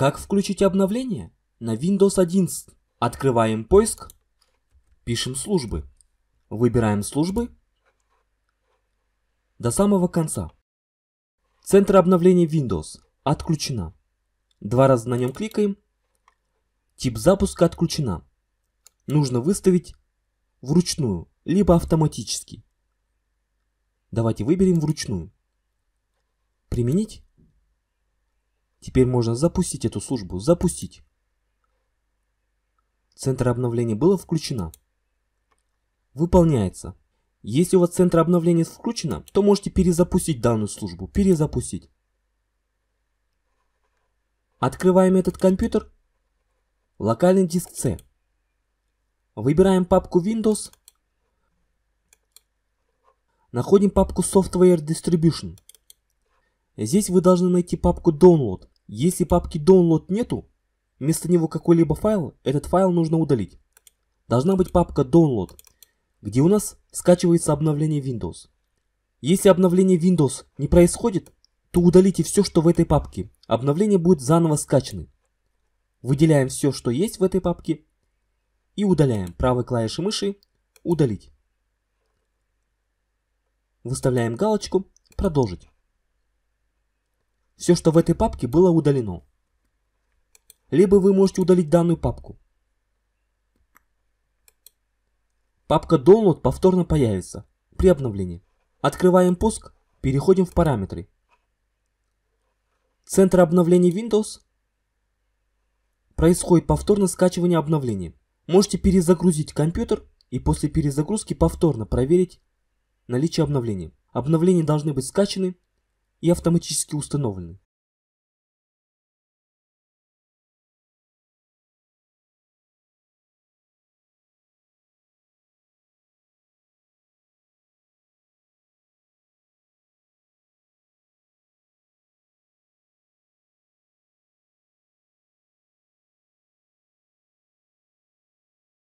Как включить обновление? На Windows 11. Открываем поиск. Пишем службы. Выбираем службы. До самого конца. Центр обновления Windows. Отключена. Два раза на нем кликаем. Тип запуска отключена. Нужно выставить вручную, либо автоматически. Давайте выберем вручную. Применить. Теперь можно запустить эту службу. Запустить. Центр обновления было включено. Выполняется. Если у вас центр обновления включено, то можете перезапустить данную службу. Перезапустить. Открываем этот компьютер. Локальный диск C. Выбираем папку Windows. Находим папку Software Distribution. Здесь вы должны найти папку Download. Если папки Download нету, вместо него какой-либо файл, этот файл нужно удалить. Должна быть папка Download, где у нас скачивается обновление Windows. Если обновление Windows не происходит, то удалите все, что в этой папке. Обновление будет заново скачано. Выделяем все, что есть в этой папке и удаляем правой клавишей мыши «Удалить». Выставляем галочку «Продолжить». Все, что в этой папке, было удалено. Либо вы можете удалить данную папку. Папка Download повторно появится при обновлении. Открываем пуск, переходим в параметры. Центр обновления Windows. Происходит повторное скачивание обновлений. Можете перезагрузить компьютер и после перезагрузки повторно проверить наличие обновлений. Обновления должны быть скачаны и автоматически установлены.